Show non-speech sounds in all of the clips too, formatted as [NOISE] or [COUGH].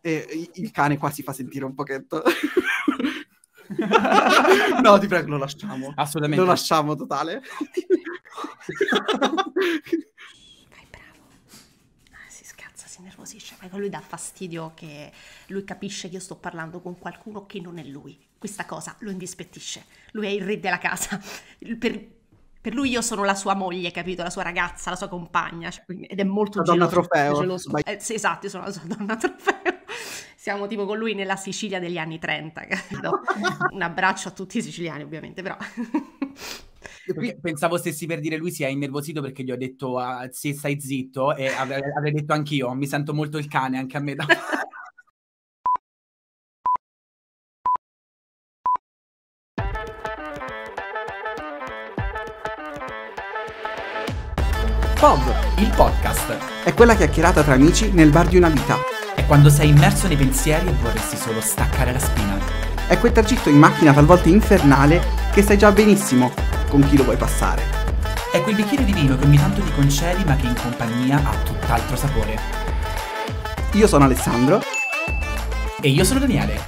E il cane qua si fa sentire un pochetto. [LAUGHS] no, ti prego, lo lasciamo. Assolutamente. Lo lasciamo totale. Vai, bravo. Ah, si scazza, si nervosisce. Ma lui dà fastidio che lui capisce che io sto parlando con qualcuno che non è lui. Questa cosa lo indispettisce. Lui è il re della casa. Per, per lui io sono la sua moglie, capito? La sua ragazza, la sua compagna. Cioè, ed è molto la geloso. La donna trofeo. Geloso. Eh, sì, esatto, io sono la sua donna trofeo siamo tipo con lui nella Sicilia degli anni 30, credo. [LAUGHS] Un abbraccio a tutti i siciliani ovviamente, però... Pensavo stessi per dire lui si è innervosito perché gli ho detto ah, sì, stai zitto e avrei, avrei detto anch'io, mi sento molto il cane anche a me. Da... [LAUGHS] POV, il podcast. È quella chiacchierata tra amici nel bar di una vita quando sei immerso nei pensieri e vorresti solo staccare la spina. È quel tragitto in macchina talvolta infernale che sai già benissimo con chi lo vuoi passare. È quel bicchiere di vino che ogni tanto ti concedi ma che in compagnia ha tutt'altro sapore. Io sono Alessandro. E io sono Daniele.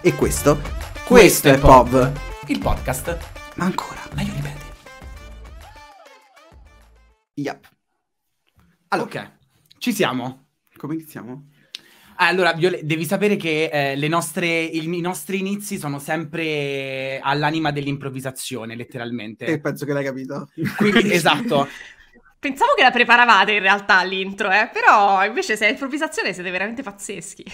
E questo? Questo, questo è, Pov. Pov. Il podcast. Ma ancora. Ma io ripeto. Yep. Allora, ok. ci siamo. Come iniziamo? Allora, devi sapere che eh, nostre, il, i nostri inizi sono sempre all'anima dell'improvvisazione, letteralmente. E eh, penso che l'hai capito. Quindi, [LAUGHS] esatto. Pensavo che la preparavate in realtà l'intro, eh? però invece se è improvvisazione siete veramente pazzeschi.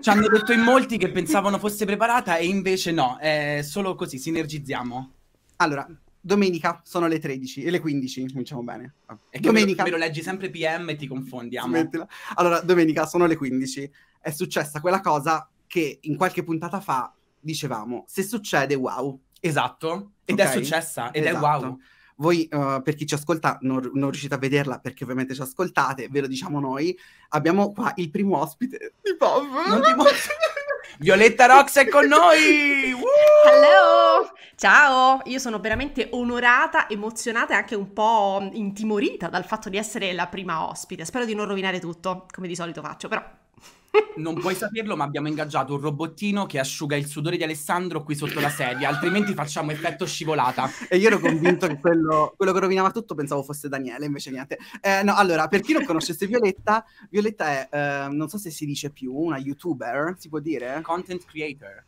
Ci hanno [LAUGHS] detto in molti che pensavano fosse preparata e invece no, è eh, solo così, sinergizziamo. Allora, domenica sono le 13 e le 15, cominciamo bene. E domenica... Me lo, me lo leggi sempre PM e ti confondiamo. Smettila. Allora, domenica sono le 15. È successa quella cosa che in qualche puntata fa dicevamo, se succede, wow. Esatto, ed okay? è successa, ed esatto. è wow. Voi, uh, per chi ci ascolta, non, non, riuscite a vederla perché ovviamente ci ascoltate, ve lo diciamo noi, abbiamo qua il primo ospite di Bob. Non ti [LAUGHS] mo- Violetta Rox è con noi! Woo! Hello! Ciao! Io sono veramente onorata, emozionata e anche un po' intimorita dal fatto di essere la prima ospite. Spero di non rovinare tutto, come di solito faccio, però non puoi saperlo, ma abbiamo ingaggiato un robottino che asciuga il sudore di Alessandro qui sotto la sedia, altrimenti facciamo effetto scivolata. E io ero convinto che quello, quello che rovinava tutto pensavo fosse Daniele, invece niente. Eh, no, allora, per chi non conoscesse Violetta, Violetta è, eh, non so se si dice più, una youtuber, si può dire? Content creator.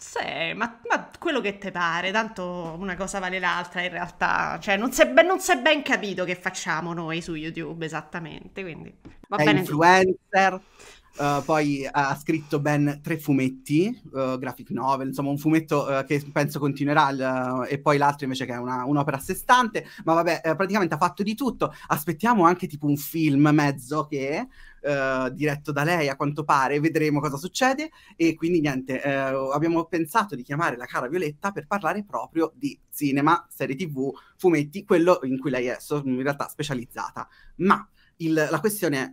Sì, ma, ma, quello che te pare, tanto una cosa vale l'altra in realtà, cioè non si è ben, ben, capito che facciamo noi su YouTube esattamente, quindi va è bene. Influencer. Tutto. Uh, poi ha scritto ben tre fumetti, uh, graphic novel, insomma un fumetto uh, che penso continuerà l- e poi l'altro invece che è una, un'opera a sé stante, ma vabbè eh, praticamente ha fatto di tutto, aspettiamo anche tipo un film mezzo che eh, diretto da lei a quanto pare, vedremo cosa succede e quindi niente, eh, abbiamo pensato di chiamare la cara Violetta per parlare proprio di cinema, serie tv, fumetti, quello in cui lei è in realtà specializzata, ma il, la questione è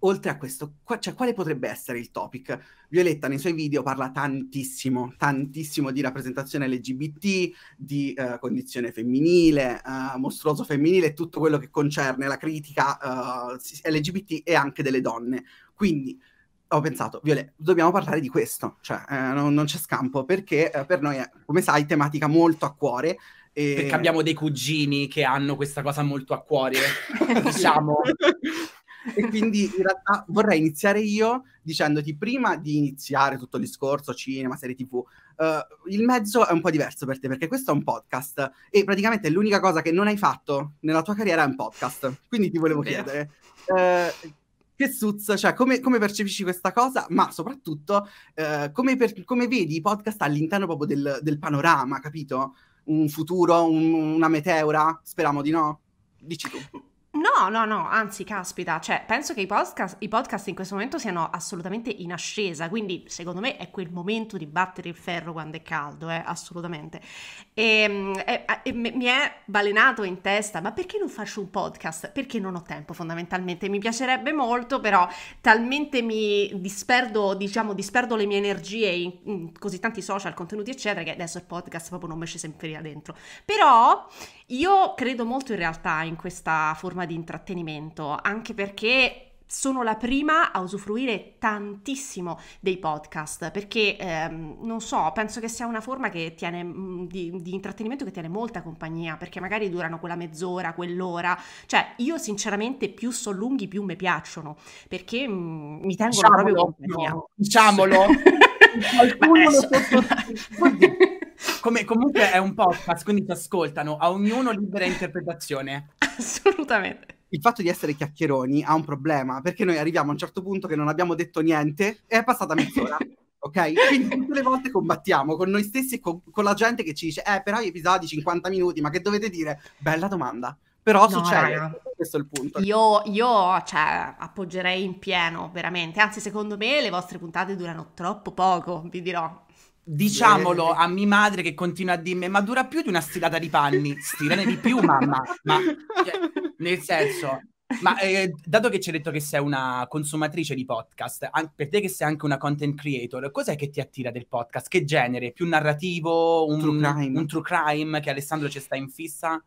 oltre a questo, qua, cioè, quale potrebbe essere il topic? Violetta nei suoi video parla tantissimo, tantissimo di rappresentazione LGBT, di uh, condizione femminile, uh, mostruoso femminile, tutto quello che concerne la critica uh, eh, LGBT e anche delle donne. Quindi ho pensato, Violetta, dobbiamo parlare di questo, cioè eh, non, non, c'è scampo perché eh, per noi è, come sai, tematica molto a cuore. E... Perché abbiamo dei cugini che hanno questa cosa molto a cuore, [LAUGHS] diciamo e quindi in realtà vorrei iniziare io dicendoti prima di iniziare tutto il discorso cinema, serie tv, uh, eh, il mezzo è un po' diverso per te perché questo è un podcast e praticamente l'unica cosa che non hai fatto nella tua carriera è un podcast, quindi ti volevo chiedere... Uh, che suzzo, cioè come, come, percepisci questa cosa, ma soprattutto uh, come, per, come, vedi i podcast all'interno proprio del, del panorama, capito? Un futuro, un, una meteora, speriamo di no? Dici tu. No, no, no, anzi, caspita, cioè, penso che i podcast, i podcast, in questo momento siano assolutamente in ascesa, quindi secondo me è quel momento di battere il ferro quando è caldo, eh, assolutamente. Ehm, e, e, e, mi è balenato in testa, ma perché non faccio un podcast? Perché non ho tempo fondamentalmente, mi piacerebbe molto, però talmente mi disperdo, diciamo, disperdo le mie energie in, in così tanti social, contenuti, eccetera, che adesso il podcast proprio non mi esce sempre là dentro. Però... Io credo molto in realtà in questa forma di intrattenimento, anche perché sono la prima a usufruire tantissimo dei podcast perché ehm, non so, penso che sia una forma che tiene, mm, di, di, intrattenimento che tiene molta compagnia perché magari durano quella mezz'ora, quell'ora, cioè io sinceramente più sono lunghi più mi piacciono perché mh, mm, mi tengono diciamolo, proprio compagnia. No, diciamolo, [LAUGHS] qualcuno lo sottostimato come, comunque è un podcast, quindi ti ascoltano, a ognuno libera interpretazione. Assolutamente. Il fatto di essere chiacchieroni ha un problema, perché noi arriviamo a un certo punto che non abbiamo detto niente e è passata mezz'ora. [LAUGHS] ok? Quindi tutte le volte combattiamo con noi stessi e con, con, la gente che ci dice, eh, però gli episodi 50 minuti, ma che dovete dire? Bella domanda. Però no, succede, no. questo è il punto. Io, io cioè, appoggerei in pieno, veramente. Anzi, secondo me le vostre puntate durano troppo poco, vi dirò Diciamolo a mia madre che continua a dirmi: Ma dura più di una stirata di panni? Stirane di più, mamma. Ma cioè, nel senso, ma eh, dato che ci hai detto che sei una consumatrice di podcast, an- per te che sei anche una content creator, cos'è che ti attira del podcast? Che genere? Più narrativo? Un true crime, un true crime che Alessandro ci sta in fissa?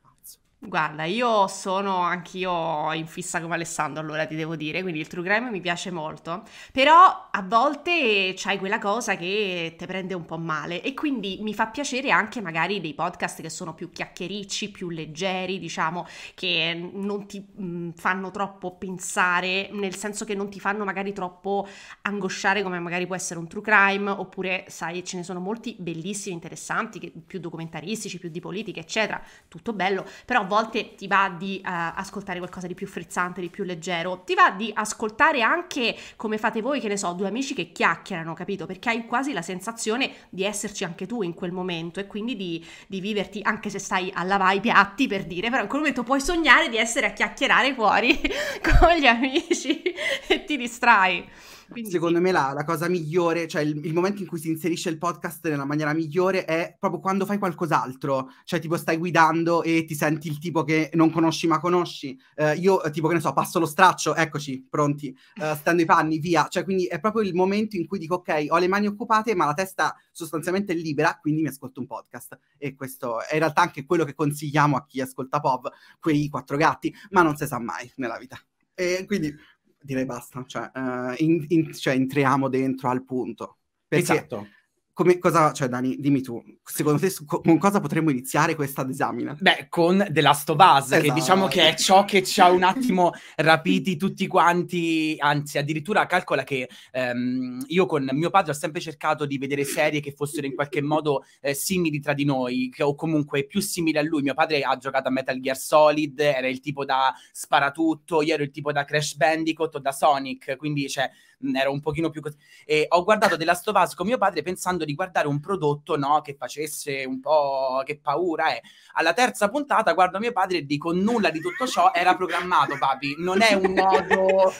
Guarda, io sono anch'io in fissa come Alessandro, allora ti devo dire, quindi il true crime mi piace molto, però a volte c'hai quella cosa che ti prende un po' male e quindi mi fa piacere anche magari dei podcast che sono più chiacchiericci, più leggeri, diciamo, che non ti mh, mm, fanno troppo pensare, nel senso che non ti fanno magari troppo angosciare come magari può essere un true crime, oppure sai, ce ne sono molti bellissimi, interessanti, che, più documentaristici, più di politica, eccetera, tutto bello, però volte ti va di uh, ascoltare qualcosa di più frizzante, di più leggero, ti va di ascoltare anche come fate voi, che ne so, due amici che chiacchierano, capito? Perché hai quasi la sensazione di esserci anche tu in quel momento e quindi di, di viverti, anche se stai a lavare i piatti per dire, però in quel momento puoi sognare di essere a chiacchierare fuori [LAUGHS] con gli amici e ti distrai. Quindi, Secondo me la, la, cosa migliore, cioè il, il, momento in cui si inserisce il podcast nella maniera migliore è proprio quando fai qualcos'altro, cioè tipo stai guidando e ti senti il tipo che non conosci ma conosci, uh, io tipo che ne so, passo lo straccio, eccoci, pronti, uh, eh, stando i panni, via, cioè quindi è proprio il momento in cui dico ok, ho le mani occupate ma la testa sostanzialmente è libera, quindi mi ascolto un podcast e questo è in realtà anche quello che consigliamo a chi ascolta POV, quei quattro gatti, ma non si sa mai nella vita. E quindi direi basta, cioè, uh, in, in, cioè entriamo dentro al punto. Perché esatto come, cosa, cioè Dani, dimmi tu, secondo te su, con cosa potremmo iniziare questa disamina? Beh, con The Last of Us, esatto. che diciamo che è ciò che ci ha un attimo rapiti tutti quanti, anzi addirittura calcola che ehm, io con mio padre ho sempre cercato di vedere serie che fossero in qualche modo eh, simili tra di noi, che, o comunque più simili a lui. Mio padre ha giocato a Metal Gear Solid, era il tipo da Sparatutto, io ero il tipo da Crash Bandicoot o da Sonic, quindi cioè ero un pochino più così. E ho guardato The Last of Us con mio padre pensando di guardare un prodotto no, che facesse un po' che paura è. Eh. Alla terza puntata guardo mio padre e dico nulla di tutto ciò era programmato, papi, non è un modo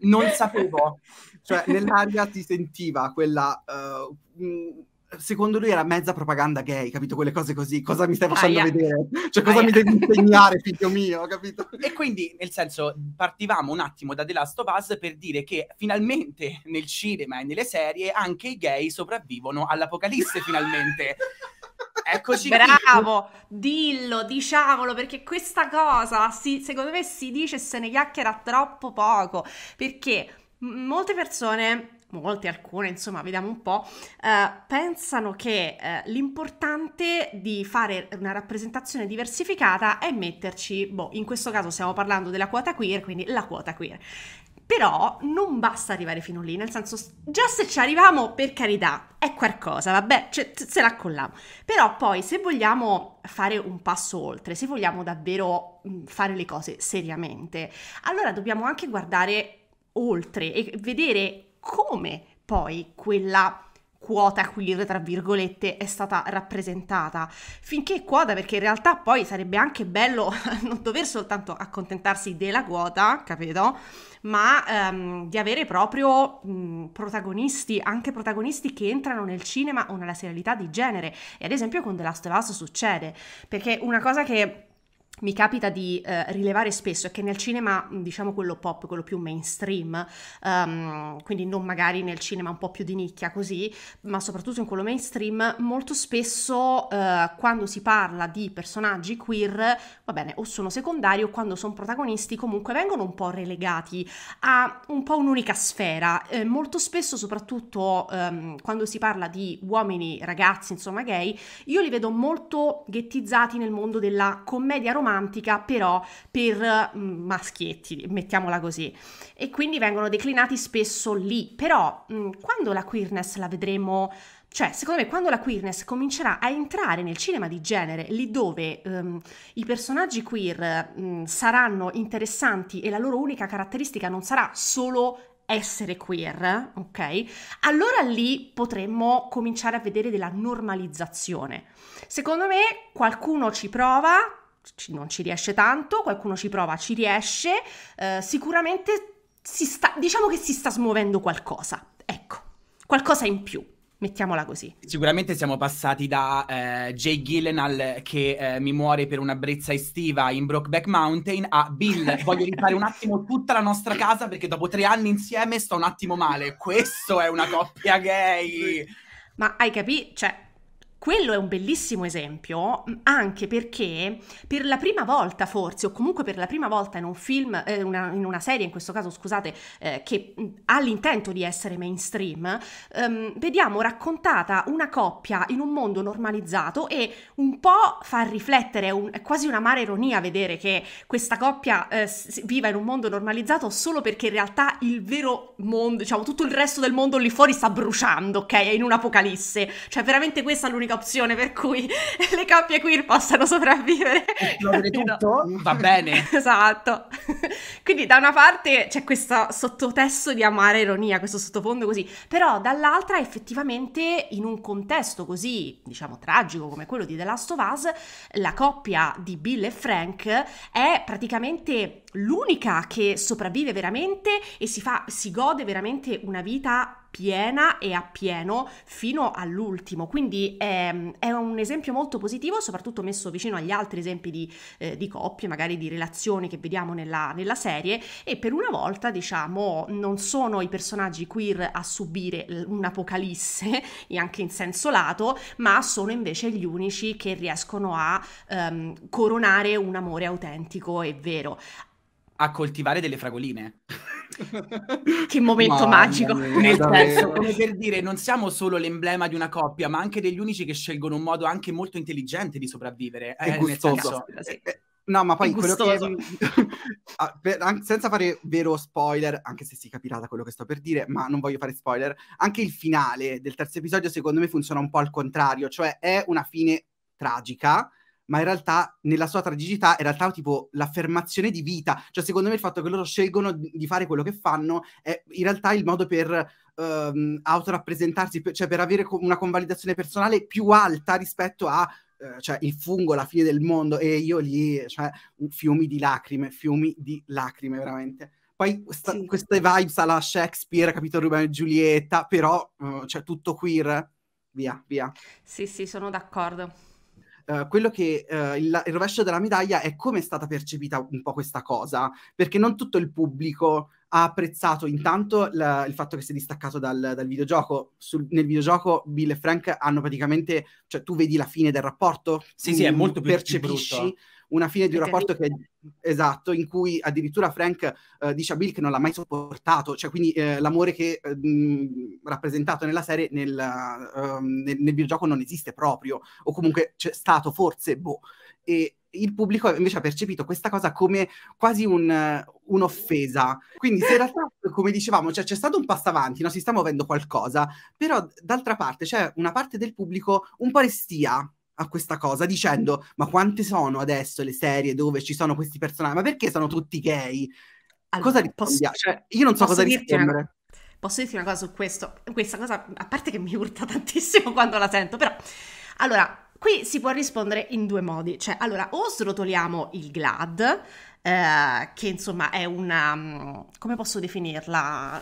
non sapevo. Cioè, nell'aria si sentiva quella uh, secondo lui era mezza propaganda gay, capito? Quelle cose così, cosa mi stai facendo Aia. vedere? Cioè, cosa Aia. mi devi insegnare, [LAUGHS] figlio mio, capito? E quindi, nel senso, partivamo un attimo da The Last of Us per dire che finalmente nel cinema e nelle serie anche i gay sopravvivono all'apocalisse, finalmente. [LAUGHS] Eccoci Bravo, qui. dillo, diciamolo, perché questa cosa, si, secondo me, si dice e se ne chiacchiera troppo poco, perché molte persone molte, alcune, insomma, vediamo un po', eh, pensano che eh, l'importante di fare una rappresentazione diversificata è metterci, boh, in questo caso stiamo parlando della quota queer, quindi la quota queer. Però non basta arrivare fino lì, nel senso, già se ci arriviamo, per carità, è qualcosa, vabbè, cioè, se la colliamo. Però poi, se vogliamo fare un passo oltre, se vogliamo davvero mm, fare le cose seriamente, allora dobbiamo anche guardare oltre e vedere come poi quella quota equilibrio tra virgolette è stata rappresentata finché quota perché in realtà poi sarebbe anche bello [LAUGHS] non dover soltanto accontentarsi della quota capito ma ehm, di avere proprio mh, protagonisti anche protagonisti che entrano nel cinema o nella serialità di genere e ad esempio con The Last of Us succede perché una cosa che mi capita di eh, rilevare spesso è che nel cinema, diciamo quello pop, quello più mainstream, um, quindi non magari nel cinema un po' più di nicchia così, ma soprattutto in quello mainstream, molto spesso eh, quando si parla di personaggi queer, va bene, o sono secondari o quando sono protagonisti, comunque vengono un po' relegati a un po' un'unica sfera. Eh, molto spesso, soprattutto ehm, quando si parla di uomini, ragazzi, insomma gay, io li vedo molto ghettizzati nel mondo della commedia romantica romantica però per mm, maschietti, mettiamola così. E quindi vengono declinati spesso lì, però mm, quando la queerness la vedremo cioè, secondo me, quando la queerness comincerà a entrare nel cinema di genere, lì dove um, i personaggi queer um, saranno interessanti e la loro unica caratteristica non sarà solo essere queer, ok? Allora lì potremmo cominciare a vedere della normalizzazione. Secondo me qualcuno ci prova, ci, non ci riesce tanto, qualcuno ci prova, ci riesce, eh, sicuramente si sta, diciamo che si sta smuovendo qualcosa, ecco, qualcosa in più. Mettiamola così. Sicuramente siamo passati da eh, Jay Gillenal che eh, mi muore per una brezza estiva in Brokeback Mountain a Bill, [LAUGHS] voglio rifare un attimo tutta la nostra casa perché dopo tre anni insieme sto un attimo male. Questo è una coppia gay. Ma hai capito? Cioè, quello è un bellissimo esempio mm, anche perché per la prima volta forse, o comunque per la prima volta in un film, eh, una, in una serie in questo caso scusate, eh, che mm, ha l'intento di essere mainstream, ehm, vediamo raccontata una coppia in un mondo normalizzato e un po' fa riflettere, un, è quasi una mare ironia vedere che questa coppia eh, viva in un mondo normalizzato solo perché in realtà il vero mondo, diciamo tutto il resto del mondo lì fuori sta bruciando, ok? È in un'apocalisse, cioè veramente questa è l'unica l'unica opzione per cui [LAUGHS] le coppie queer possano sopravvivere. Esplodere [LAUGHS] tutto? Va bene. [LAUGHS] Esatto. Quindi da una parte c'è questo sottotesto di amare ironia, questo sottofondo così, però dall'altra effettivamente in un contesto così, diciamo, tragico come quello di The Last of Us, la coppia di Bill e Frank è praticamente l'unica che sopravvive veramente e si, fa, si gode veramente una vita piena e a pieno fino all'ultimo. Quindi è, ehm, è, un esempio molto positivo, soprattutto messo vicino agli altri esempi di, eh, di coppie, magari di relazioni che vediamo nella, nella, serie. E per una volta, diciamo, non sono i personaggi queer a subire un'apocalisse, [LAUGHS] anche in senso lato, ma sono invece gli unici che riescono a ehm, coronare un amore autentico e vero a coltivare delle fragoline. [LAUGHS] che momento Mamma magico. Mia, Nel senso, come per dire, non siamo solo l'emblema di una coppia, ma anche degli unici che scelgono un modo anche molto intelligente di sopravvivere. È eh, gustoso. Senso, eh, eh, no, ma poi quello che... [LAUGHS] Ah, per, senza fare vero spoiler, anche se si capirà da quello che sto per dire, ma non voglio fare spoiler, anche il finale del terzo episodio secondo me funziona un po' al contrario, cioè è una fine tragica, ma in realtà nella sua tragicità in realtà tipo l'affermazione di vita, cioè secondo me il fatto che loro scelgono di fare quello che fanno è in realtà il modo per ehm, autorappresentarsi, cioè per avere una convalidazione personale più alta rispetto a eh, cioè, il fungo, la fine del mondo e io lì, cioè, fiumi di lacrime, fiumi di lacrime veramente. Poi sta, sì. queste vibes alla Shakespeare, capito Ruben e Giulietta, però eh, cioè, tutto queer, via, via. Sì, sì, sono d'accordo. Eh, quello che uh, il, il, rovescio della medaglia è come è stata percepita un po' questa cosa, perché non tutto il pubblico ha apprezzato intanto la, il fatto che si è distaccato dal, dal videogioco. Sul, nel videogioco Bill e Frank hanno praticamente, cioè tu vedi la fine del rapporto, sì, sì, è mm, molto più percepisci. Più una fine di un rapporto che esatto, in cui addirittura Frank eh, dice a Bill che non l'ha mai sopportato, cioè quindi eh, l'amore che eh, mh, rappresentato nella serie nel, uh, nel, nel videogioco non esiste proprio, o comunque c'è stato forse, boh. E, il pubblico invece ha percepito questa cosa come quasi un, eh, un'offesa. Quindi se in realtà, eh, come dicevamo, cioè, c'è stato un passo avanti, no? si sta muovendo qualcosa, però d'altra parte c'è una parte del pubblico un po' restia a questa cosa dicendo ma quante sono adesso le serie dove ci sono questi personaggi? Ma perché sono tutti gay? Allora, cosa rispondi? Posso... Cioè, io non so cosa rispondere. Posso dirti una cosa su questo? Questa cosa, a parte che mi urta tantissimo quando la sento, però... Allora, qui si può rispondere in due modi. Cioè, allora, o srotoliamo il GLAD eh, che insomma è una, mm, come posso definirla,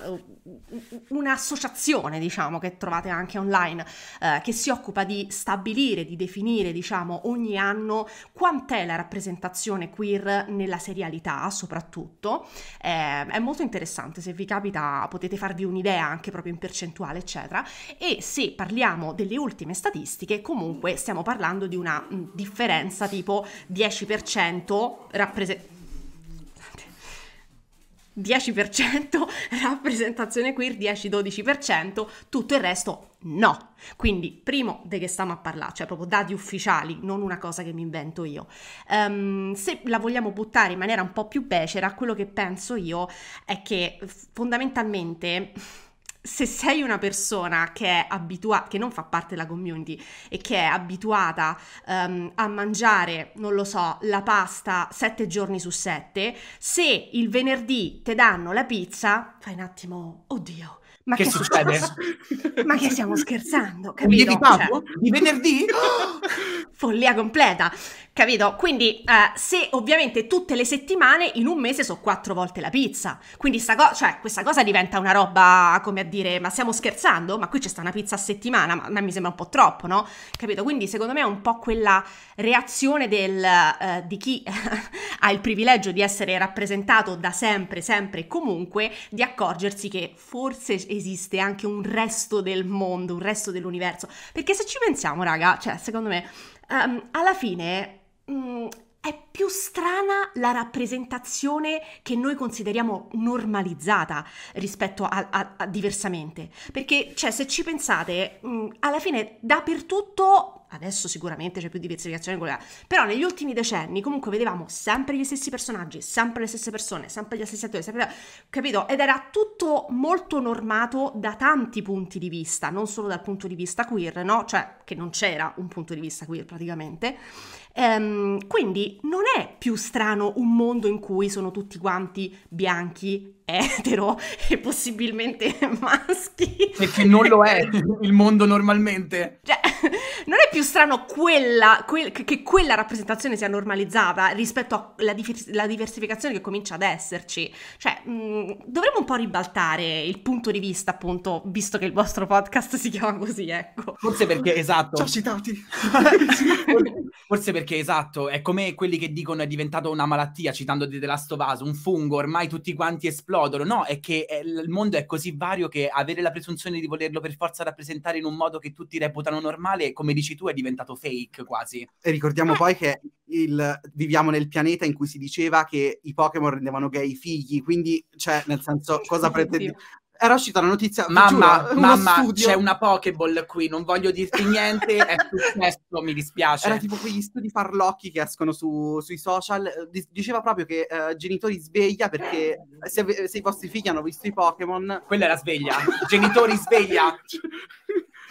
un'associazione diciamo che trovate anche online eh, che si occupa di stabilire, di definire diciamo ogni anno quant'è la rappresentazione queer nella serialità soprattutto, eh, è molto interessante, se vi capita potete farvi un'idea anche proprio in percentuale eccetera e se parliamo delle ultime statistiche comunque stiamo parlando di una mm, differenza tipo 10% rappresentazione 10% [LAUGHS] rappresentazione queer, 10-12%, tutto il resto no. Quindi, primo, di che stiamo a parlare? Cioè, proprio dati ufficiali, non una cosa che mi invento io. Um, se la vogliamo buttare in maniera un po' più becera, quello che penso io è che fondamentalmente se sei una persona che è abituata, che non fa parte della community e che è abituata um, a mangiare, non lo so, la pasta sette giorni su sette, se il venerdì ti danno la pizza, fai un attimo, oddio, ma che, che succede? [LAUGHS] ma che stiamo scherzando, capito? Di, cioè, di venerdì? [LAUGHS] follia completa, capito? Quindi eh, se ovviamente tutte le settimane in un mese so quattro volte la pizza, quindi sta co- cioè, questa cosa diventa una roba come a dire ma stiamo scherzando? Ma qui c'è sta una pizza a settimana, ma, ma mi sembra un po' troppo, no? Capito? Quindi secondo me è un po' quella reazione del, eh, di chi [LAUGHS] ha il privilegio di essere rappresentato da sempre, sempre e comunque, di accorgersi che forse esiste anche un resto del mondo, un resto dell'universo. Perché se ci pensiamo, raga, cioè, secondo me, um, alla fine... Um, è più strana la rappresentazione che noi consideriamo normalizzata rispetto a, a, a diversamente. Perché, cioè, se ci pensate, mh, mm, alla fine dappertutto adesso sicuramente c'è più diversificazione, però negli ultimi decenni comunque vedevamo sempre gli stessi personaggi, sempre le stesse persone, sempre gli stessi attori, sempre... capito? Ed era tutto molto normato da tanti punti di vista, non solo dal punto di vista queer, no? Cioè che non c'era un punto di vista queer praticamente. Ehm, quindi non è più strano un mondo in cui sono tutti quanti bianchi, etero e possibilmente [LAUGHS] maschi. E che non lo è [LAUGHS] il mondo normalmente. Cioè, non è più strano quella, quel, che quella rappresentazione sia normalizzata rispetto alla diver- diversificazione che comincia ad esserci. Cioè, mm, dovremmo un po' ribaltare il punto di vista, appunto, visto che il vostro podcast si chiama così, ecco. Forse perché, esatto. Ci ho citati. [LAUGHS] Forse perché, esatto, è come quelli che dicono è diventato una malattia, citando di The Last of Us, un fungo, ormai tutti quanti esplodono esplodono, no, è che è, eh, il mondo è così vario che avere la presunzione di volerlo per forza rappresentare in un modo che tutti reputano normale, come dici tu, è diventato fake quasi. E ricordiamo eh. poi che il, viviamo nel pianeta in cui si diceva che i Pokémon rendevano gay i figli, quindi, cioè, nel senso, cosa pretendi? era uscita la notizia. Mamma, giuro, mamma studio... c'è una pokeball qui, non voglio dirti niente, è [LAUGHS] successo, mi dispiace. Era tipo quegli studi farlocchi che escono su, sui social. Eh, diceva proprio che uh, genitori sveglia perché se, se, i vostri figli hanno visto i Pokémon. Quella era sveglia, genitori sveglia. [LAUGHS]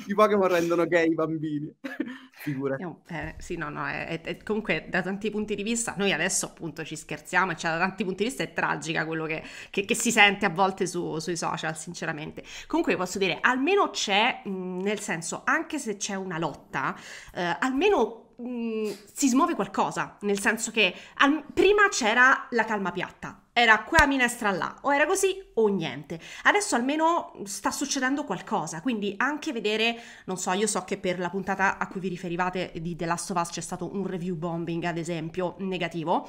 i Pokémon rendono gay i bambini. [LAUGHS] Figura. Eh, sì, no, no, è, è, comunque da tanti punti di vista, noi adesso appunto ci scherziamo, cioè da tanti punti di vista è tragica quello che, che, che si sente a volte su, sui social, sinceramente. Comunque posso dire, almeno c'è, mh, nel senso, anche se c'è una lotta, eh, almeno si smuove qualcosa, nel senso che al, prima c'era la calma piatta, era qua minestra là, o era così o niente. Adesso almeno sta succedendo qualcosa, quindi anche vedere, non so, io so che per la puntata a cui vi riferivate di The Last of Us c'è stato un review bombing, ad esempio, negativo,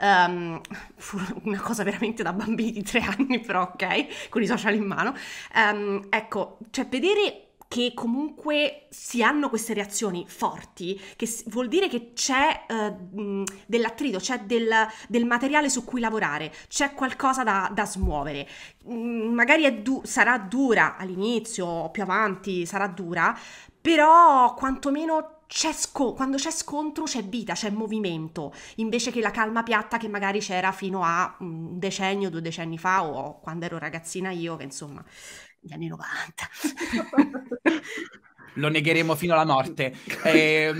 um, fu una cosa veramente da bambini di tre anni, però ok, con i social in mano. Um, ecco, cioè vedere che comunque si hanno queste reazioni forti, che vuol dire che c'è uh, eh, dell'attrito, c'è del, del, materiale su cui lavorare, c'è qualcosa da, da smuovere. Mm, magari du sarà dura all'inizio, più avanti sarà dura, però quantomeno c'è quando c'è scontro c'è vita, c'è movimento, invece che la calma piatta che magari c'era fino a un decennio, due decenni fa o quando ero ragazzina io, che insomma gli anni 90. [LAUGHS] Lo negheremo fino alla morte. Eh,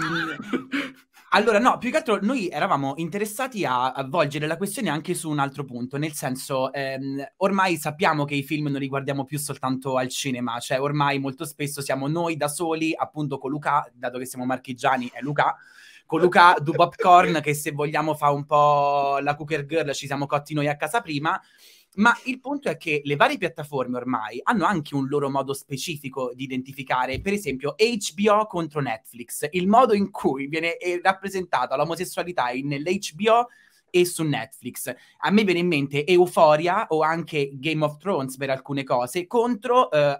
allora, no, più che altro noi eravamo interessati a avvolgere la questione anche su un altro punto, nel senso, ehm, ormai sappiamo che i film non li guardiamo più soltanto al cinema, cioè ormai molto spesso siamo noi da soli, appunto con Luca, dato che siamo marchigiani, è Luca, con Luca Dubopcorn che se vogliamo fa un po' la cooker girl, ci siamo cotti noi a casa prima, ma il punto è che le varie piattaforme ormai hanno anche un loro modo specifico di identificare, per esempio HBO contro Netflix, il modo in cui viene eh, rappresentata l'omosessualità nell'HBO e su Netflix. A me viene in mente Euphoria o anche Game of Thrones per alcune cose contro uh,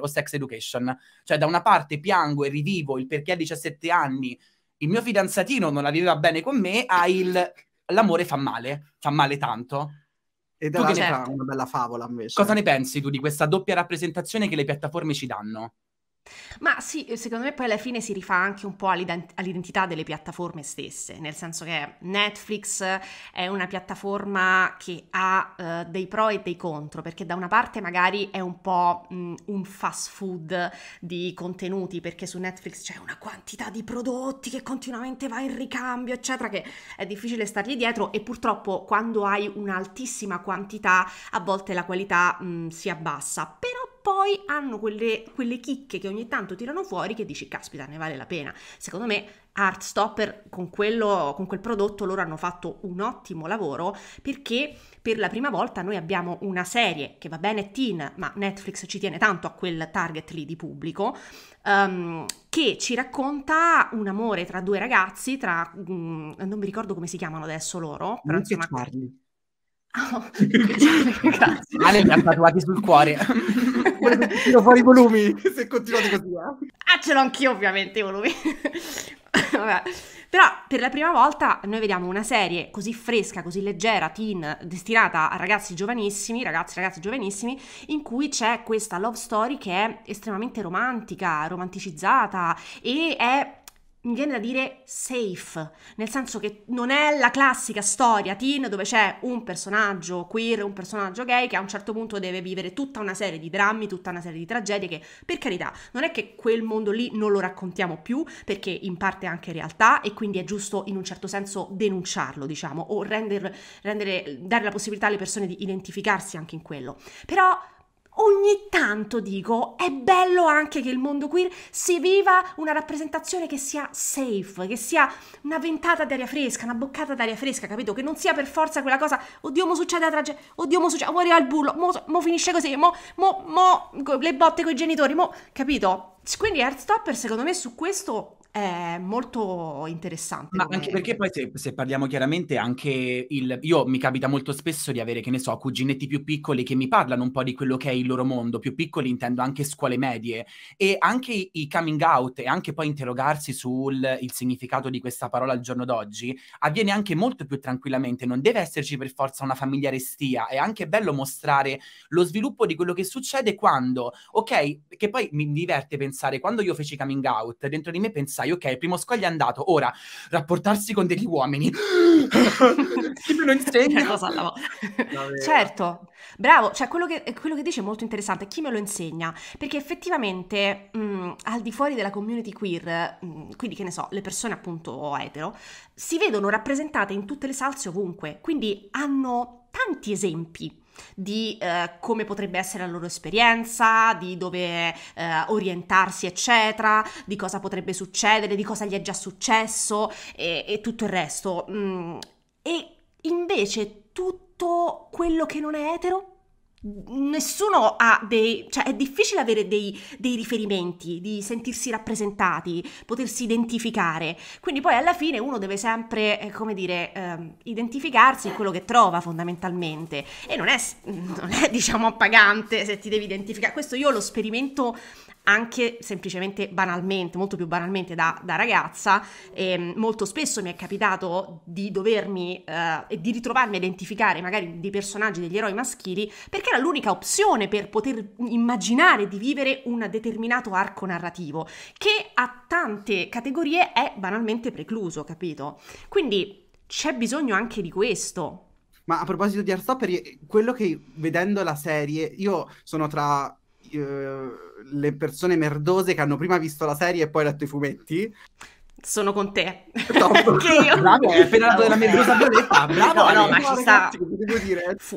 o Sex Education. Cioè da una parte piango e rivivo il perché a 17 anni il mio fidanzatino non la viveva bene con me, ha il l'amore fa male, fa male tanto ed è certo. una bella favola invece. Cosa ne pensi tu di questa doppia rappresentazione che le piattaforme ci danno? Ma sì, eh, secondo me poi alla fine si rifà anche un po' all'identità delle piattaforme stesse, nel senso che Netflix è una piattaforma che ha eh, dei pro e dei contro, perché da una parte magari è un po' mh, un fast food di contenuti, perché su Netflix c'è una quantità di prodotti che continuamente va in ricambio, eccetera, che è difficile stargli dietro e purtroppo quando hai un'altissima quantità a volte la qualità mh, si abbassa, però poi hanno quelle, quelle chicche che ogni tanto tirano fuori che dici, caspita, ne vale la pena. Secondo me Artstopper con, quello, con quel prodotto loro hanno fatto un ottimo lavoro perché per la prima volta noi abbiamo una serie che va bene teen, ma Netflix ci tiene tanto a quel target lì di pubblico, um, che ci racconta un amore tra due ragazzi, tra... Um, non mi ricordo come si chiamano adesso loro. Però, insomma... Charlie. [LAUGHS] Oh, [LAUGHS] Ale mi ha tatuati sul cuore. [LAUGHS] Poi tiro fuori i volumi [LAUGHS] se continuate così. Eh. Ah, ce l'ho anch'io ovviamente i volumi. [LAUGHS] Vabbè. Però per la prima volta noi vediamo una serie così fresca, così leggera, teen, destinata a ragazzi giovanissimi, ragazzi, ragazzi giovanissimi, in cui c'è questa love story che è estremamente romantica, romanticizzata e è mi viene da dire safe, nel senso che non è la classica storia teen dove c'è un personaggio queer, un personaggio gay che a un certo punto deve vivere tutta una serie di drammi, tutta una serie di tragedie che per carità non è che quel mondo lì non lo raccontiamo più perché in parte è anche realtà e quindi è giusto in un certo senso denunciarlo diciamo o render, rendere, dare la possibilità alle persone di identificarsi anche in quello, però ogni tanto dico, è bello anche che il mondo queer si viva una rappresentazione che sia safe, che sia una ventata d'aria fresca, una boccata d'aria fresca, capito? Che non sia per forza quella cosa, oddio mo succede la tragedia, oddio mo succede, muore al bullo, mo, mo finisce così, mo, mo, mo le botte coi genitori, mo, capito? Quindi Heartstopper secondo me su questo è molto interessante. Ma anche perché poi se, se, parliamo chiaramente anche il... Io mi capita molto spesso di avere, che ne so, cuginetti più piccoli che mi parlano un po' di quello che è il loro mondo, più piccoli intendo anche scuole medie e anche i, coming out e anche poi interrogarsi sul significato di questa parola al giorno d'oggi avviene anche molto più tranquillamente, non deve esserci per forza una famiglia restia, è anche bello mostrare lo sviluppo di quello che succede quando, ok, che poi mi diverte pensare pensare, quando io feci coming out, dentro di me pensai, ok, il primo scoglio è andato, ora rapportarsi con degli uomini. [LAUGHS] chi me lo insegna. no, certo, bravo, cioè quello che, quello che dice è molto interessante, chi me lo insegna? Perché effettivamente mh, mm, al di fuori della community queer, mh, mm, quindi che ne so, le persone appunto etero, si vedono rappresentate in tutte le salse ovunque, quindi hanno tanti esempi di eh, come potrebbe essere la loro esperienza, di dove eh, orientarsi, eccetera, di cosa potrebbe succedere, di cosa gli è già successo e, e tutto il resto. Mm. E invece tutto quello che non è etero nessuno ha dei, cioè è difficile avere dei, dei, riferimenti, di sentirsi rappresentati, potersi identificare, quindi poi alla fine uno deve sempre, eh, come dire, eh, identificarsi in quello che trova fondamentalmente e non è, non è [LAUGHS] diciamo appagante se ti devi identificare, questo io lo sperimento anche semplicemente banalmente, molto più banalmente da, da ragazza, e ehm, molto spesso mi è capitato di dovermi eh, e di ritrovarmi a identificare magari dei personaggi, degli eroi maschili, perché era l'unica opzione per poter immaginare di vivere un determinato arco narrativo, che a tante categorie è banalmente precluso, capito? Quindi c'è bisogno anche di questo. Ma a proposito di Heartstopper, quello che vedendo la serie, io sono tra eh, le persone merdose che hanno prima visto la serie e poi letto i fumetti sono con te. Top. [LAUGHS] io... Bravo, hai appena dato della medrosa violetta. Bravo, no, no, ma ci sta.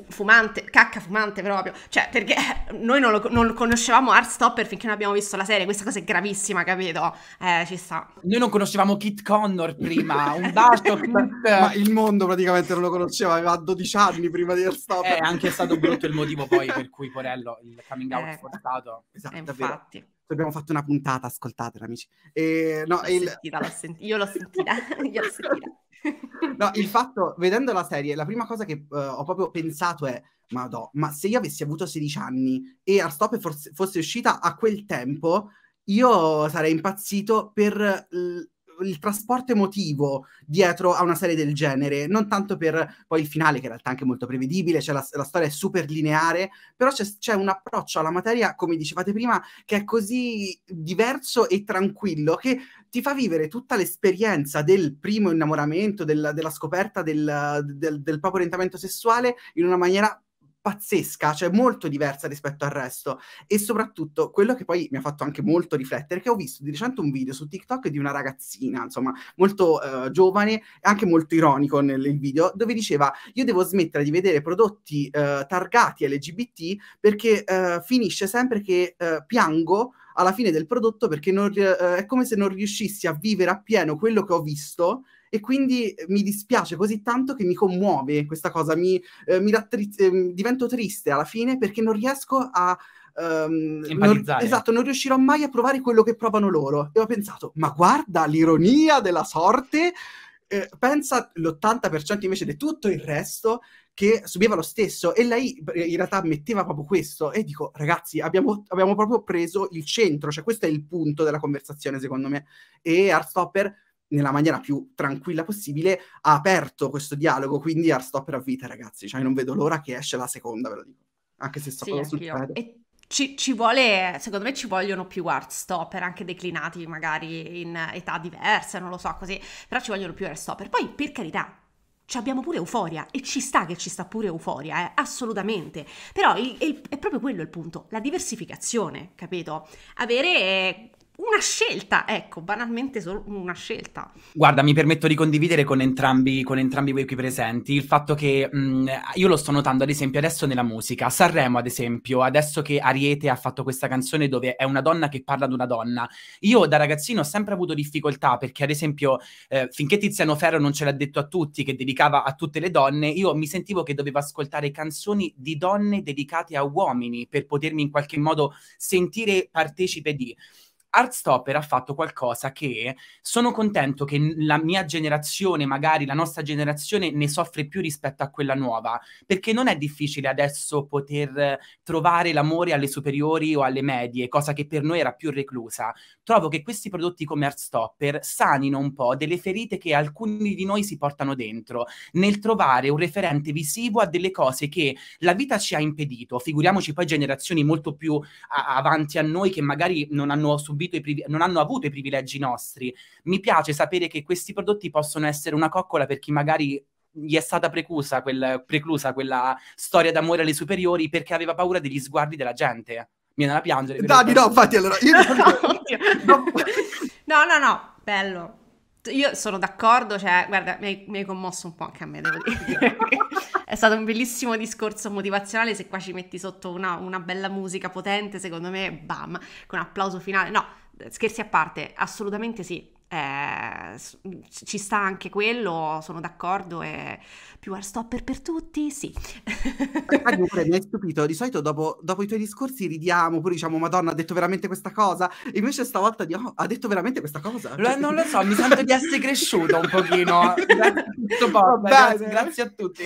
fumante, cacca fumante proprio. Cioè, perché noi non, lo, non conoscevamo Heartstopper finché non abbiamo visto la serie. Questa cosa è gravissima, capito? Eh, ci sta. Noi non conoscevamo Kit Connor prima. Un bacio. [LAUGHS] ma il mondo praticamente non lo conosceva. Aveva 12 anni prima di Heartstopper. Eh, è anche stato brutto il motivo poi per cui, Porello, il coming out eh, forzato. Eh, esatto, infatti. Davvero abbiamo fatto una puntata, ascoltatela amici. E, no, l'ho il... sentita, l'ho sent- io l'ho sentita, [LAUGHS] io l'ho sentita. no, il fatto, vedendo la serie, la prima cosa che uh, ho proprio pensato è, madò, ma se io avessi avuto 16 anni e Arstop fosse, fosse uscita a quel tempo, io sarei impazzito per... L- il trasporto emotivo dietro a una serie del genere, non tanto per poi il finale, che in realtà è anche molto prevedibile, cioè la, la storia è super lineare, però c'è, c'è, un approccio alla materia, come dicevate prima, che è così diverso e tranquillo che ti fa vivere tutta l'esperienza del primo innamoramento, del, della scoperta del, del, del proprio orientamento sessuale in una maniera pazzesca, cioè molto diversa rispetto al resto. E soprattutto quello che poi mi ha fatto anche molto riflettere, che ho visto di recente un video su TikTok di una ragazzina, insomma, molto uh, giovane e anche molto ironico nel, nel, video, dove diceva io devo smettere di vedere prodotti uh, targati LGBT perché uh, finisce sempre che piango alla fine del prodotto perché non, è come se non riuscissi a vivere appieno quello che ho visto e quindi eh, mi dispiace così tanto che mi commuove questa cosa, mi, eh, mi rattri- eh, divento triste alla fine perché non riesco a... Um, non, esatto, non riuscirò mai a provare quello che provano loro. E ho pensato, ma guarda l'ironia della sorte, eh, pensa l'80% invece di tutto il resto che subiva lo stesso e lei in realtà metteva proprio questo e dico ragazzi abbiamo, abbiamo proprio preso il centro, cioè questo è il punto della conversazione secondo me e Artstopper nella maniera più tranquilla possibile, ha aperto questo dialogo, quindi Heartstopper era vita, ragazzi. Cioè, non vedo l'ora che esce la seconda, ve lo dico. Anche se sto sì, sul succede. E ci, ci, vuole, secondo me ci vogliono più Heartstopper, anche declinati magari in età diverse, non lo so, così. Però ci vogliono più Heartstopper. Poi, per carità, abbiamo pure euforia e ci sta che ci sta pure euforia, eh? assolutamente. Però il, il, è proprio quello il punto, la diversificazione, capito? Avere una scelta, ecco, banalmente solo una scelta. Guarda, mi permetto di condividere con entrambi, con entrambi voi qui presenti il fatto che mh, mm, io lo sto notando ad esempio adesso nella musica, a Sanremo ad esempio, adesso che Ariete ha fatto questa canzone dove è una donna che parla ad una donna, io da ragazzino ho sempre avuto difficoltà perché ad esempio eh, finché Tiziano Ferro non ce l'ha detto a tutti, che dedicava a tutte le donne, io mi sentivo che dovevo ascoltare canzoni di donne dedicate a uomini per potermi in qualche modo sentire partecipe di. Artstopper ha fatto qualcosa che sono contento che la mia generazione, magari la nostra generazione, ne soffre più rispetto a quella nuova, perché non è difficile adesso poter trovare l'amore alle superiori o alle medie, cosa che per noi era più reclusa. Trovo che questi prodotti come Artstopper sanino un po' delle ferite che alcuni di noi si portano dentro, nel trovare un referente visivo a delle cose che la vita ci ha impedito, figuriamoci poi generazioni molto più a- avanti a noi che magari non hanno subito privi- non hanno avuto i privilegi nostri. Mi piace sapere che questi prodotti possono essere una coccola per chi magari gli è stata preclusa, quel, preclusa quella storia d'amore alle superiori perché aveva paura degli sguardi della gente. Mi viene da piangere. Dani, no, infatti, allora io. [LAUGHS] no, no, no, bello io sono d'accordo, cioè, guarda, mi hai, mi hai, commosso un po' anche a me, devo dire. [LAUGHS] è stato un bellissimo discorso motivazionale, se qua ci metti sotto una, una bella musica potente, secondo me, bam, con applauso finale. No, scherzi a parte, assolutamente sì, eh, ci sta anche quello, sono d'accordo, è più hardstopper per tutti, sì. Mario, mi hai stupito, di solito dopo, dopo, i tuoi discorsi ridiamo, pure diciamo Madonna ha detto veramente questa cosa, invece stavolta oh, ha detto veramente questa cosa. L- non lo so, mi sento di essere cresciuto un pochino, grazie, [LAUGHS] Bob, grazie, grazie a tutti.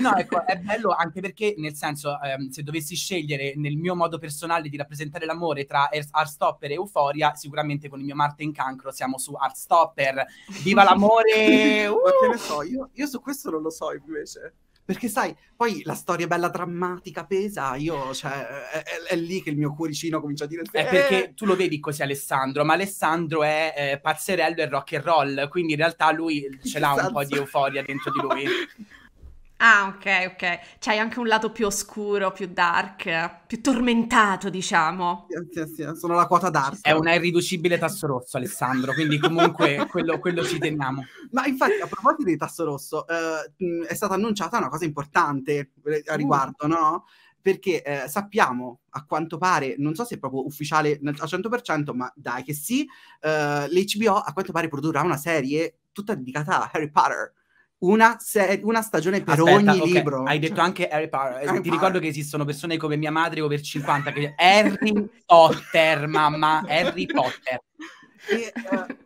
no, ecco, è bello anche perché, nel senso, ehm, se dovessi scegliere nel mio modo personale di rappresentare l'amore tra Hardstopper e Euforia, sicuramente con il mio Marte in cancro siamo su Artstopper, Viva l'amore! Uh! [LAUGHS] Ma che ne so, uh! io, io su questo non lo so invece perché sai, poi la storia bella drammatica pesa, io, cioè, è, è, è lì che il mio cuoricino comincia a dire... È eh! perché tu lo vedi così Alessandro, ma Alessandro è eh, pazzerello e rock and roll, quindi in realtà lui ce l'ha un po' di esatto. euforia dentro di lui. [LAUGHS] Ah, ok, ok. C'hai anche un lato più oscuro, più dark, più tormentato, diciamo. Sì, sì, sì, sono la quota dark. È un irriducibile tasso rosso, Alessandro, quindi comunque [LAUGHS] quello, quello, ci teniamo. Ma infatti, a proposito di tasso rosso, eh, mm, è stata annunciata una cosa importante eh, a uh. riguardo, uh. no? Perché eh, sappiamo, a quanto pare, non so se è proprio ufficiale al 100%, ma dai che sì, eh, l'HBO a quanto pare produrrà una serie tutta dedicata a Harry Potter una, se- una, stagione per Aspetta, ogni okay. libro. Hai detto cioè anche Harry Potter. Eh, Harry Ti ricordo che esistono persone come mia madre over 50 che Harry Potter, mamma, Harry Potter. E, uh,